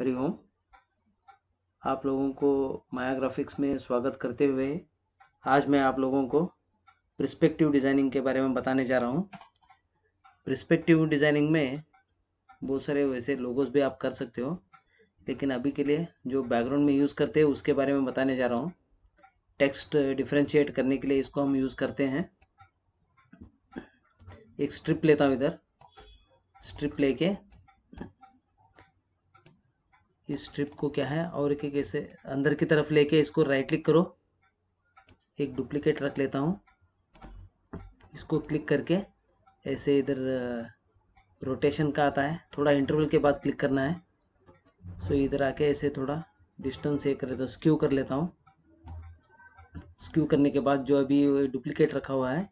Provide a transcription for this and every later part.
हरि ओम आप लोगों को माया ग्राफिक्स में स्वागत करते हुए आज मैं आप लोगों को प्रिस्पेक्टिव डिज़ाइनिंग के बारे में बताने जा रहा हूँ प्रिस्पेक्टिव डिज़ाइनिंग में बहुत सारे वैसे लोगोस भी आप कर सकते हो लेकिन अभी के लिए जो बैकग्राउंड में यूज़ करते हैं उसके बारे में बताने जा रहा हूँ टेक्स्ट डिफ्रेंशिएट करने के लिए इसको हम यूज़ करते हैं एक स्ट्रिप लेता हूँ इधर स्ट्रिप लेके इस स्ट्रिप को क्या है और एक एक ऐसे अंदर की तरफ लेके इसको राइट क्लिक करो एक डुप्लीकेट रख लेता हूँ इसको क्लिक करके ऐसे इधर रोटेशन का आता है थोड़ा इंटरवल के बाद क्लिक करना है सो इधर आके ऐसे थोड़ा डिस्टेंस ये कर लेता हूँ स्क्यू कर लेता हूँ स्क्यू करने के बाद जो अभी डुप्लीकेट रखा हुआ है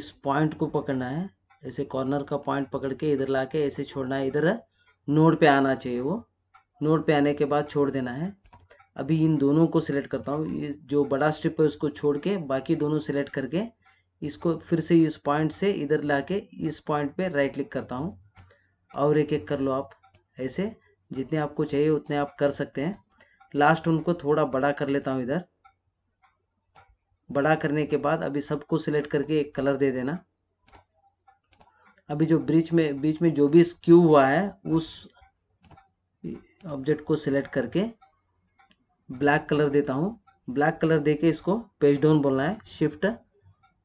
इस पॉइंट को पकड़ना है ऐसे कॉर्नर का पॉइंट पकड़ के इधर ला ऐसे छोड़ना है इधर नोड पे आना चाहिए वो नोड पे आने के बाद छोड़ देना है अभी इन दोनों को सिलेक्ट करता हूँ जो बड़ा स्ट्रिप है उसको छोड़ के बाकी दोनों सिलेक्ट करके इसको फिर से इस पॉइंट से इधर ला के इस पॉइंट पे राइट क्लिक करता हूँ और एक एक कर लो आप ऐसे जितने आपको चाहिए उतने आप कर सकते हैं लास्ट उनको थोड़ा बड़ा कर लेता हूँ इधर बड़ा करने के बाद अभी सबको सिलेक्ट करके एक कलर दे देना अभी जो ब्रिज में बीच में जो भी स्क्यू हुआ है उस ऑब्जेक्ट को सिलेक्ट करके ब्लैक कलर देता हूँ ब्लैक कलर दे के इसको पेज डाउन बोलना है शिफ्ट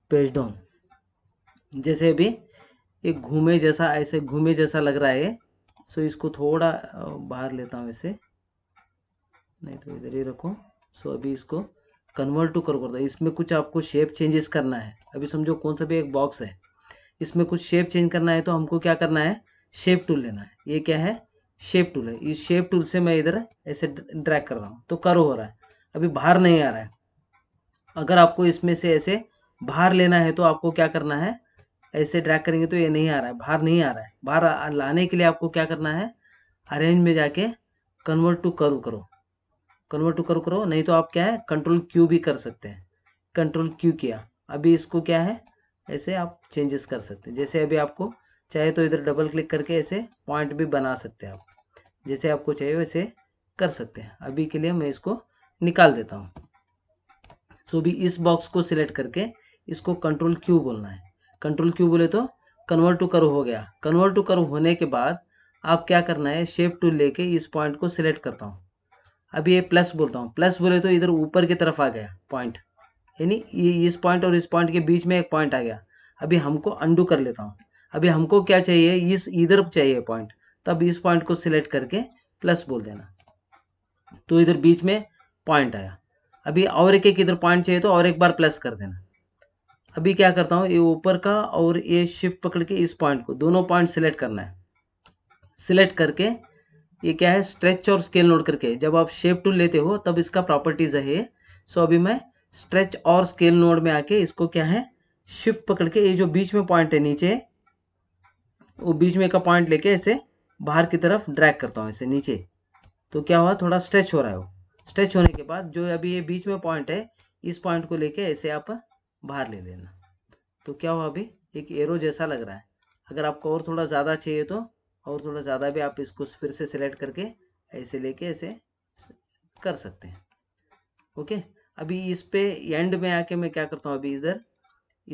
पेज डाउन जैसे अभी एक घूमे जैसा ऐसे घूमे जैसा लग रहा है सो इसको थोड़ा बाहर लेता हूँ ऐसे नहीं तो इधर ही रखो सो अभी इसको कन्वर्ट टू कर करता इसमें कुछ आपको शेप चेंजेस करना है अभी समझो कौन सा भी एक बॉक्स है इसमें कुछ शेप चेंज करना है तो हमको क्या करना है शेप टूल लेना है ये क्या है शेप टूल है इस शेप टूल से मैं इधर ऐसे ड्रैग कर रहा हूँ तो कर हो रहा है अभी बाहर नहीं आ रहा है अगर आपको इसमें से ऐसे बाहर लेना है तो आपको क्या करना है ऐसे ड्रैग करेंगे तो ये नहीं आ रहा है बाहर नहीं आ रहा है बाहर लाने के लिए आपको क्या करना है अरेंज में जाके कन्वर्ट टू कर्व करो कन्वर्ट टू कर्व करो नहीं तो आप क्या है कंट्रोल क्यू भी कर सकते हैं कंट्रोल क्यू किया अभी इसको क्या है ऐसे आप चेंजेस कर सकते हैं जैसे अभी आपको चाहे तो इधर डबल क्लिक करके ऐसे पॉइंट भी बना सकते हैं आप जैसे आपको चाहिए वैसे कर सकते हैं अभी के लिए मैं इसको निकाल देता हूँ सो भी इस बॉक्स को सिलेक्ट करके इसको कंट्रोल क्यू बोलना है कंट्रोल क्यू बोले तो कन्वर्ट टू करो हो गया कन्वर्ट टू करो होने के बाद आप क्या करना है शेप टू लेके इस पॉइंट को सिलेक्ट करता हूँ अभी ये प्लस बोलता हूँ प्लस बोले तो इधर ऊपर की तरफ आ गया पॉइंट यानी इस पॉइंट और इस पॉइंट के बीच में एक पॉइंट आ गया अभी हमको अंडू कर लेता हूँ अभी हमको क्या चाहिए इस इधर चाहिए पॉइंट तब इस पॉइंट को सिलेक्ट करके प्लस बोल देना तो इधर बीच में पॉइंट आया अभी और एक एक इधर पॉइंट चाहिए तो और एक बार प्लस कर देना अभी क्या करता हूँ ये ऊपर का और ये शिफ्ट पकड़ के इस पॉइंट को दोनों पॉइंट सिलेक्ट करना है सिलेक्ट करके ये क्या है स्ट्रेच और स्केल नोट करके जब आप शेप टूल लेते हो तब इसका प्रॉपर्टीज है सो अभी मैं स्ट्रेच और स्केल नोड में आके इसको क्या है शिफ्ट पकड़ के ये जो बीच में पॉइंट है नीचे वो बीच में का पॉइंट लेके ऐसे बाहर की तरफ ड्रैग करता हूँ इसे नीचे तो क्या हुआ थोड़ा स्ट्रेच हो रहा है वो स्ट्रेच होने के बाद जो अभी ये बीच में पॉइंट है इस पॉइंट को लेके ऐसे आप बाहर ले लेना तो क्या हुआ अभी एक एरो जैसा लग रहा है अगर आपको और थोड़ा ज़्यादा चाहिए तो और थोड़ा ज़्यादा भी आप इसको फिर से सिलेक्ट करके ऐसे लेके ऐसे कर सकते हैं ओके अभी इस पे एंड में आके मैं क्या करता हूँ अभी इधर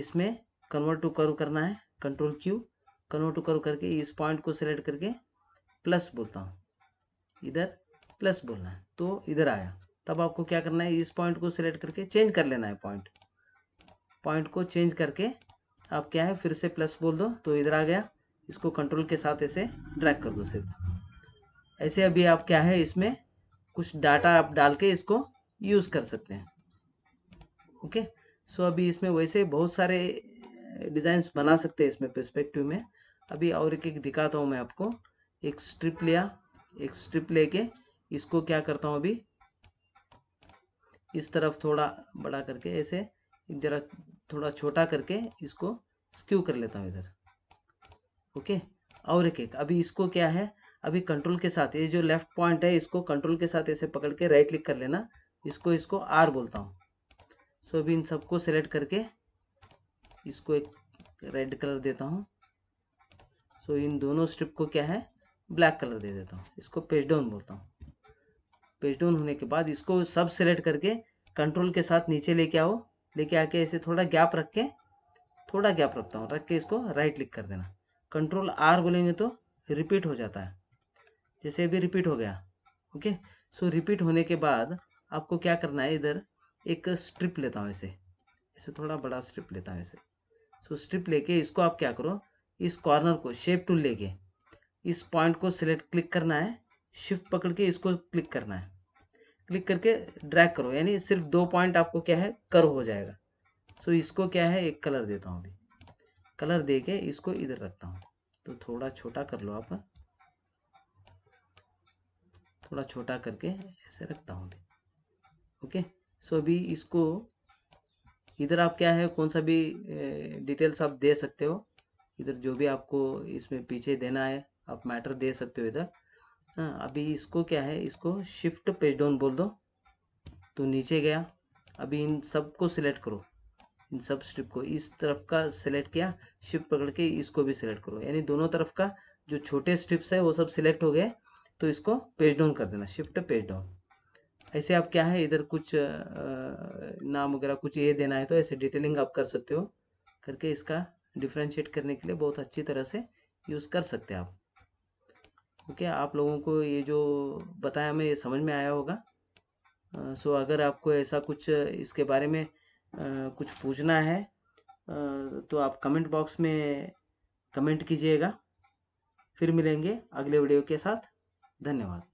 इसमें कन्वर्ट टू कर्व करना है control Q convert to curve करके इस पॉइंट को सिलेक्ट करके प्लस बोलता हूँ इधर प्लस बोलना है तो इधर आया तब आपको क्या करना है इस पॉइंट को सिलेक्ट करके चेंज कर लेना है पॉइंट पॉइंट को चेंज करके आप क्या है फिर से प्लस बोल दो तो इधर आ गया इसको कंट्रोल के साथ ऐसे ड्रैग कर दो सिर्फ ऐसे अभी आप क्या है इसमें कुछ डाटा आप डाल के इसको यूज़ कर सकते हैं ओके सो अभी इसमें वैसे बहुत सारे डिज़ाइंस बना सकते हैं इसमें पर्सपेक्टिव में अभी और एक एक दिखाता हूँ मैं आपको एक स्ट्रिप लिया एक स्ट्रिप लेके इसको क्या करता हूँ अभी इस तरफ थोड़ा बड़ा करके ऐसे ज़रा थोड़ा छोटा करके इसको स्क्यू कर लेता हूँ इधर ओके और एक एक अभी इसको क्या है अभी कंट्रोल के साथ ये जो लेफ्ट पॉइंट है इसको कंट्रोल के साथ ऐसे पकड़ के राइट क्लिक कर लेना इसको इसको आर बोलता हूँ सो अभी इन सबको सेलेक्ट करके इसको एक रेड कलर देता हूँ सो इन दोनों स्ट्रिप को क्या है ब्लैक कलर दे देता हूँ इसको पेज डाउन बोलता हूँ पेज डाउन होने के बाद इसको सब सेलेक्ट करके कंट्रोल के साथ नीचे लेके आओ लेके आके ऐसे थोड़ा गैप रख के थोड़ा गैप रखता हूँ रख के इसको राइट क्लिक कर देना कंट्रोल आर बोलेंगे तो रिपीट हो जाता है जैसे अभी रिपीट हो गया ओके सो रिपीट होने के बाद आपको क्या करना है इधर एक स्ट्रिप लेता हूँ इसे ऐसे थोड़ा बड़ा स्ट्रिप लेता हूँ इसे सो स्ट्रिप लेके इसको आप क्या करो इस कॉर्नर को शेप टूल लेके इस पॉइंट को सिलेक्ट क्लिक करना है शिफ्ट पकड़ के इसको क्लिक करना है क्लिक करके ड्रैग करो यानी सिर्फ दो पॉइंट आपको क्या है कर हो जाएगा सो इसको क्या है एक कलर देता हूँ अभी कलर दे के इसको इधर रखता हूँ तो थोड़ा छोटा कर लो आप थोड़ा छोटा करके ऐसे रखता हूँ ओके सो अभी इसको इधर आप क्या है कौन सा भी डिटेल्स आप दे सकते हो इधर जो भी आपको इसमें पीछे देना है आप मैटर दे सकते हो इधर हाँ अभी इसको क्या है इसको शिफ्ट पेज डाउन बोल दो तो नीचे गया अभी इन सब को सिलेक्ट करो इन सब स्ट्रिप को इस तरफ का सिलेक्ट किया शिफ्ट पकड़ के इसको भी सिलेक्ट करो यानी दोनों तरफ का जो छोटे स्ट्रिप्स है वो सब सिलेक्ट हो गए तो इसको पेज डाउन कर देना शिफ्ट पेज डाउन ऐसे आप क्या है इधर कुछ नाम वगैरह कुछ ये देना है तो ऐसे डिटेलिंग आप कर सकते हो करके इसका डिफ्रेंशिएट करने के लिए बहुत अच्छी तरह से यूज़ कर सकते हैं आप ओके आप लोगों को ये जो बताया हमें ये समझ में आया होगा सो अगर आपको ऐसा कुछ इसके बारे में कुछ पूछना है तो आप कमेंट बॉक्स में कमेंट कीजिएगा फिर मिलेंगे अगले वीडियो के साथ धन्यवाद